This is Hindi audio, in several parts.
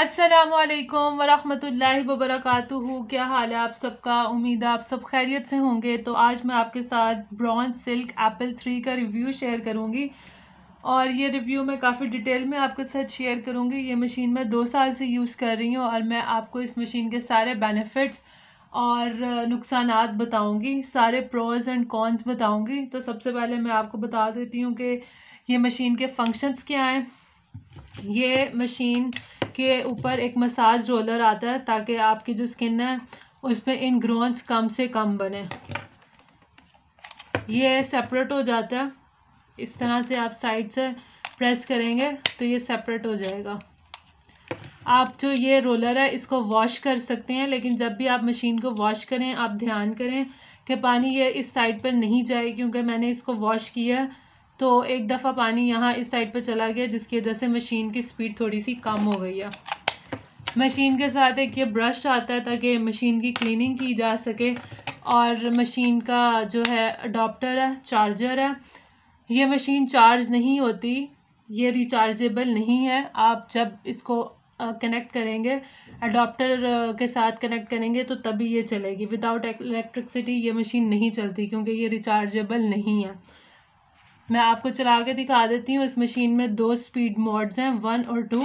असलकम वरहमल वबरक क्या हाल है आप सबका उम्मीद है आप सब खैरियत से होंगे तो आज मैं आपके साथ ब्रॉन्ज सिल्क एप्पल थ्री का रिव्यू शेयर करूँगी और ये रिव्यू मैं काफ़ी डिटेल में आपके साथ शेयर करूँगी ये मशीन मैं दो साल से यूज़ कर रही हूँ और मैं आपको इस मशीन के सारे बेनिफिट्स और नुकसान बताऊँगी सारे प्रोज़ एंड कॉन्स बताऊँगी तो सबसे पहले मैं आपको बता देती हूँ कि ये मशीन के फंक्शंस क्या हैं ये मशीन के ऊपर एक मसाज रोलर आता है ताकि आपकी जो स्किन है उस पर इन ग्रोन्स कम से कम बने ये सेपरेट हो जाता है इस तरह से आप साइड से प्रेस करेंगे तो ये सेपरेट हो जाएगा आप जो ये रोलर है इसको वॉश कर सकते हैं लेकिन जब भी आप मशीन को वॉश करें आप ध्यान करें कि पानी ये इस साइड पर नहीं जाए क्योंकि मैंने इसको वॉश किया है तो एक दफ़ा पानी यहाँ इस साइड पर चला गया जिसकी वजह से मशीन की स्पीड थोड़ी सी कम हो गई है मशीन के साथ एक ये ब्रश आता है ताकि मशीन की क्लीनिंग की जा सके और मशीन का जो है अडोप्टर है चार्जर है ये मशीन चार्ज नहीं होती ये रिचार्जेबल नहीं है आप जब इसको कनेक्ट करेंगे अडोप्टर के साथ कनेक्ट करेंगे तो तभी ये चलेगी विदाउट इलेक्ट्रिसिटी ये मशीन नहीं चलती क्योंकि ये रिचार्जेबल नहीं है मैं आपको चला के दिखा देती हूँ इस मशीन में दो स्पीड मोड्स हैं वन और टू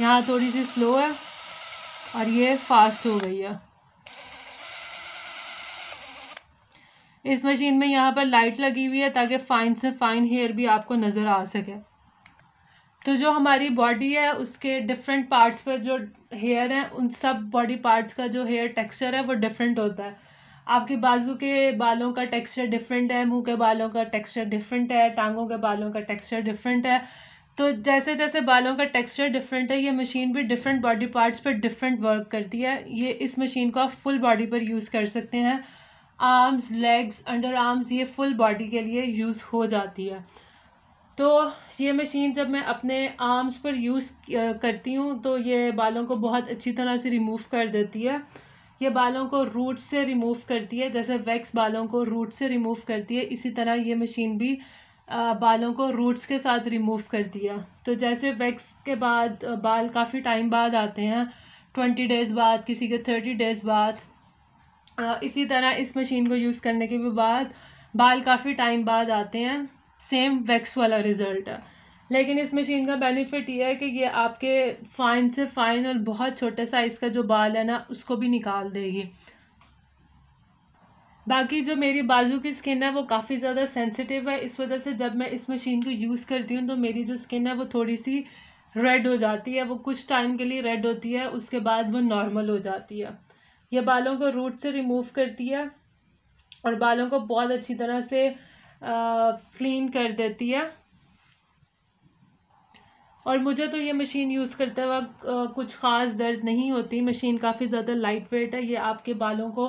यहाँ थोड़ी सी स्लो है और ये फास्ट हो गई है इस मशीन में यहाँ पर लाइट लगी हुई है ताकि फ़ाइन से फ़ाइन हेयर भी आपको नज़र आ सके तो जो हमारी बॉडी है उसके डिफरेंट पार्ट्स पर जो हेयर हैं उन सब बॉडी पार्ट्स का जो हेयर टेक्सचर है वो डिफरेंट होता है आपके बाजू के बालों का टेक्सचर डिफरेंट है मुंह के बालों का टेक्सचर डिफरेंट है टांगों के बालों का टेक्सचर डिफरेंट है तो जैसे जैसे बालों का टेक्सचर डिफरेंट है ये मशीन भी डिफरेंट बॉडी पार्ट्स पर डिफरेंट वर्क करती है ये इस मशीन को आप फुल बॉडी पर यूज़ कर सकते हैं आर्म्स लेग्स अंडर आर्म्स ये फुल बॉडी के लिए यूज़ हो जाती है तो ये मशीन जब मैं अपने आर्म्स पर यूज़ करती हूँ तो ये बालों को बहुत अच्छी तरह से रिमूव कर देती है ये बालों को रूट से रिमूव करती है जैसे वैक्स बालों को रूट से रिमूव करती है इसी तरह ये मशीन भी बालों को रूट्स के साथ रिमूव करती है तो जैसे वैक्स के बाद बाल काफ़ी टाइम बाद आते हैं ट्वेंटी डेज़ बाद किसी के थर्टी डेज़ बाद इसी तरह इस मशीन को यूज़ करने के बाद बाल काफ़ी टाइम बाद आते हैं सेम वैक्स वाला रिज़ल्ट है लेकिन इस मशीन का बेनिफिट ये है कि ये आपके फ़ाइन से फ़ाइन और बहुत छोटे साइज़ का जो बाल है ना उसको भी निकाल देगी बाकी जो मेरी बाजू की स्किन है वो काफ़ी ज़्यादा सेंसिटिव है इस वजह से जब मैं इस मशीन को यूज़ करती हूँ तो मेरी जो स्किन है वो थोड़ी सी रेड हो जाती है वो कुछ टाइम के लिए रेड होती है उसके बाद वो नॉर्मल हो जाती है ये बालों को रूट से रिमूव करती है और बालों को बहुत अच्छी तरह से क्लीन कर देती है और मुझे तो ये मशीन यूज़ करते वक्त कुछ ख़ास दर्द नहीं होती मशीन काफ़ी ज़्यादा लाइट वेट है ये आपके बालों को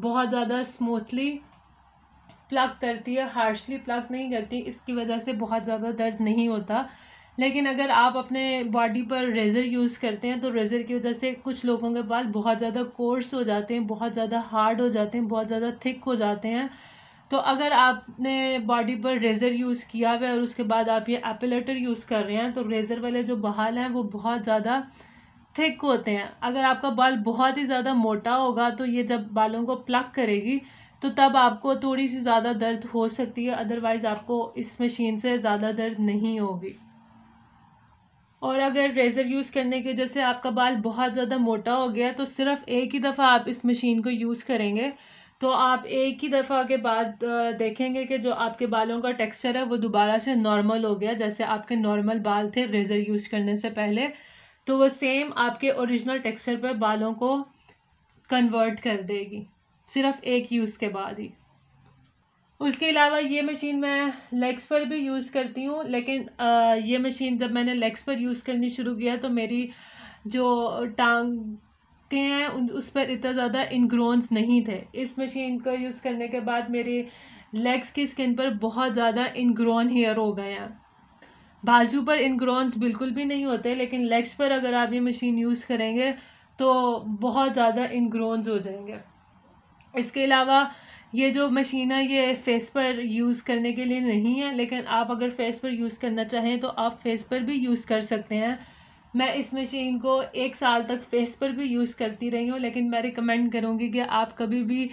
बहुत ज़्यादा स्मूथली प्लग करती है हार्शली प्लग नहीं करती इसकी वजह से बहुत ज़्यादा दर्द नहीं होता लेकिन अगर आप अपने बॉडी पर रेज़र यूज़ करते हैं तो रेज़र की वजह से कुछ लोगों के बाल बहुत ज़्यादा कोर्स हो जाते हैं बहुत ज़्यादा हार्ड हो जाते हैं बहुत ज़्यादा थिक हो जाते हैं तो अगर आपने बॉडी पर रेज़र यूज़ किया हुआ है और उसके बाद आप ये एपिलेटर यूज़ कर रहे हैं तो रेज़र वाले जो बाल हैं वो बहुत ज़्यादा थिक होते हैं अगर आपका बाल बहुत ही ज़्यादा मोटा होगा तो ये जब बालों को प्लग करेगी तो तब आपको थोड़ी सी ज़्यादा दर्द हो सकती है अदरवाइज़ आपको इस मशीन से ज़्यादा दर्द नहीं होगी और अगर रेज़र यूज़ करने की वजह से आपका बाल बहुत ज़्यादा मोटा हो गया तो सिर्फ़ एक ही दफ़ा आप इस मशीन को यूज़ करेंगे तो आप एक ही दफ़ा के बाद देखेंगे कि जो आपके बालों का टेक्सचर है वो दोबारा से नॉर्मल हो गया जैसे आपके नॉर्मल बाल थे रेज़र यूज़ करने से पहले तो वो सेम आपके ओरिजिनल टेक्सचर पर बालों को कन्वर्ट कर देगी सिर्फ एक यूज़ के बाद ही उसके अलावा ये मशीन मैं लेग्स पर भी यूज़ करती हूँ लेकिन आ, ये मशीन जब मैंने लेग्स पर यूज़ करनी शुरू किया तो मेरी जो टांग के हैं उस पर इतना ज़्यादा इनग्रोन्स नहीं थे इस मशीन का यूज़ करने के बाद मेरे लेग्स की स्किन पर बहुत ज़्यादा इनग्रोन हेयर हो गए हैं बाजू पर इनग्रोन्स बिल्कुल भी नहीं होते लेकिन लेग्स पर अगर आप ये मशीन यूज़ करेंगे तो बहुत ज़्यादा इनग्रोन्स हो जाएंगे इसके अलावा ये जो मशीन है ये फेस पर यूज़ करने के लिए नहीं है लेकिन आप अगर फेस पर यूज़ करना चाहें तो आप फेस पर भी यूज़ कर सकते हैं मैं इस मशीन को एक साल तक फेस पर भी यूज़ करती रही हूँ लेकिन मैं रिकमेंड करूँगी कि आप कभी भी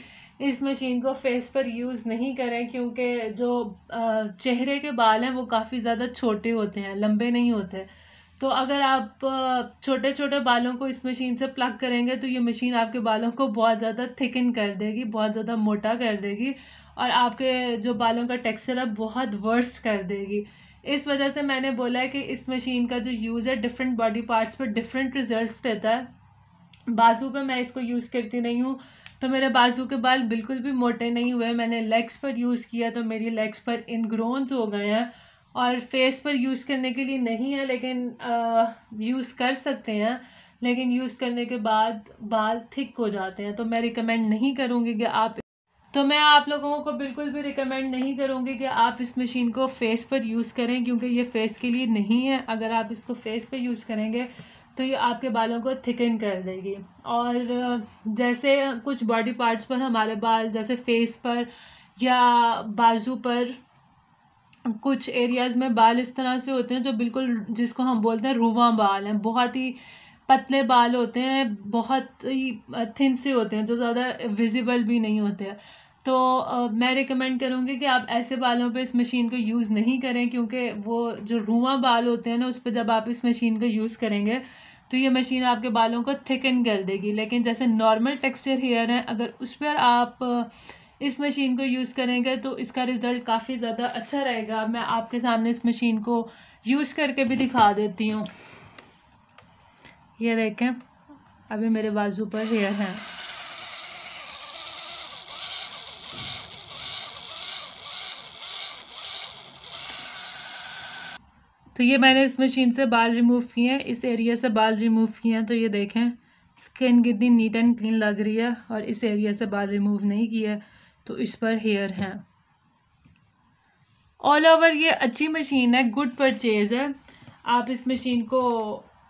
इस मशीन को फेस पर यूज़ नहीं करें क्योंकि जो चेहरे के बाल हैं वो काफ़ी ज़्यादा छोटे होते हैं लंबे नहीं होते तो अगर आप छोटे छोटे बालों को इस मशीन से प्लग करेंगे तो ये मशीन आपके बालों को बहुत ज़्यादा थिकन कर देगी बहुत ज़्यादा मोटा कर देगी और आपके जो बालों का टेक्सचर है बहुत वर्स्ट कर देगी इस वजह से मैंने बोला है कि इस मशीन का जो यूज़ है डिफरेंट बॉडी पार्ट्स पर डिफरेंट रिजल्ट्स देता है बाजू पे मैं इसको यूज़ करती नहीं हूँ तो मेरे बाजू के बाल बिल्कुल भी मोटे नहीं हुए मैंने लेग्स पर यूज़ किया तो मेरी लेग्स पर इनग्रोन्स हो गए हैं और फेस पर यूज़ करने के लिए नहीं है लेकिन यूज़ कर सकते हैं लेकिन यूज़ करने के बाद बाल थिक हो जाते हैं तो मैं रिकमेंड नहीं करूँगी कि आप तो मैं आप लोगों को बिल्कुल भी रिकमेंड नहीं करूँगी कि आप इस मशीन को फेस पर यूज़ करें क्योंकि ये फेस के लिए नहीं है अगर आप इसको फेस पर यूज़ करेंगे तो ये आपके बालों को थिकन कर देगी और जैसे कुछ बॉडी पार्ट्स पर हमारे बाल जैसे फेस पर या बाजू पर कुछ एरियाज़ में बाल इस तरह से होते हैं जो बिल्कुल जिसको हम बोलते हैं रूवा बाल हैं बहुत ही पतले बाल होते हैं बहुत ही थिन से होते हैं जो ज़्यादा विजिबल भी नहीं होते हैं तो आ, मैं रिकमेंड करूँगी कि आप ऐसे बालों पे इस मशीन को यूज़ नहीं करें क्योंकि वो जो रुआ बाल होते हैं ना उस पर जब आप इस मशीन को यूज़ करेंगे तो ये मशीन आपके बालों को थिकन कर देगी लेकिन जैसे नॉर्मल टेक्सचर हेयर है अगर उस पर आप इस मशीन को यूज़ करेंगे तो इसका रिज़ल्ट काफ़ी ज़्यादा अच्छा रहेगा मैं आपके सामने इस मशीन को यूज़ करके भी दिखा देती हूँ ये देखें अभी मेरे बाजू पर हेयर हैं तो ये मैंने इस मशीन से बाल रिमूव किए हैं इस एरिया से बाल रिमूव किए हैं तो ये देखें स्किन कितनी नीट एंड क्लीन लग रही है और इस एरिया से बाल रिमूव नहीं किए तो इस पर हेयर हैं ऑल ओवर ये अच्छी मशीन है गुड परचेज़ है आप इस मशीन को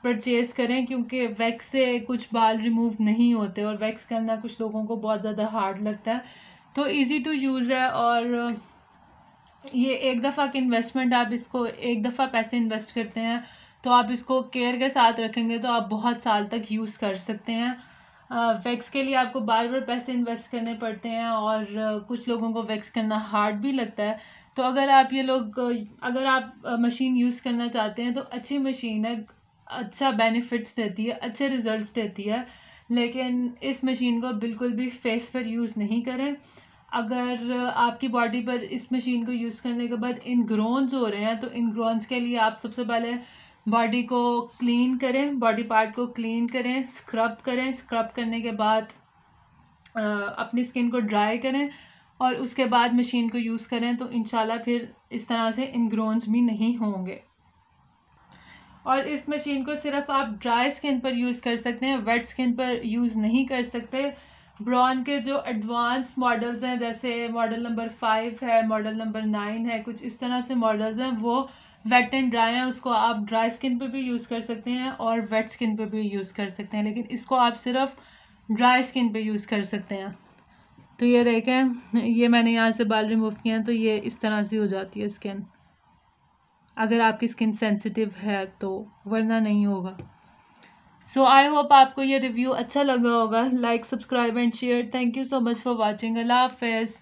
परचेज़ करें क्योंकि वैक्स से कुछ बाल रिमूव नहीं होते और वैक्स करना कुछ लोगों को बहुत ज़्यादा हार्ड लगता है तो ईज़ी टू यूज़ है और ये एक दफ़ा की इन्वेस्टमेंट आप इसको एक दफ़ा पैसे इन्वेस्ट करते हैं तो आप इसको केयर के साथ रखेंगे तो आप बहुत साल तक यूज़ कर सकते हैं वैक्स के लिए आपको बार बार पैसे इन्वेस्ट करने पड़ते हैं और कुछ लोगों को वैक्स करना हार्ड भी लगता है तो अगर आप ये लोग अगर आप मशीन यूज़ करना चाहते हैं तो अच्छी मशीन है अच्छा बेनिफिट्स देती है अच्छे रिजल्ट्स देती है लेकिन इस मशीन को बिल्कुल भी फेस पर यूज़ नहीं करें अगर आपकी बॉडी पर इस मशीन को यूज़ करने के बाद इनग्रोन्स हो रहे हैं तो इनग्रोन्स के लिए आप सबसे पहले बॉडी को क्लीन करें बॉडी पार्ट को क्लीन करें स्क्रब करें स्क्रब करने के बाद अपनी स्किन को ड्राई करें और उसके बाद मशीन को यूज़ करें तो इन फिर इस तरह से इनग्रोन्स भी नहीं होंगे और इस मशीन को सिर्फ आप ड्राई स्किन पर यूज़ कर सकते हैं वेट स्किन पर यूज़ नहीं कर सकते ब्रॉन के जो एडवांस मॉडल्स हैं जैसे मॉडल नंबर फाइव है मॉडल नंबर नाइन है कुछ इस तरह से मॉडल्स हैं वो वेट एंड ड्राई हैं उसको आप ड्राई स्किन पे भी यूज़ कर सकते हैं और वेट स्किन पे भी यूज़ कर सकते हैं लेकिन इसको आप सिर्फ ड्राई स्किन पे यूज़ कर सकते हैं तो ये देखें ये मैंने यहाँ से बाल रिमूव किए हैं तो ये इस तरह से हो जाती है स्किन अगर आपकी स्किन सेंसिटिव है तो वरना नहीं होगा सो आई होप आपको ये रिव्यू अच्छा लगा होगा like subscribe and share thank you so much for watching अल्लाह हाफिज़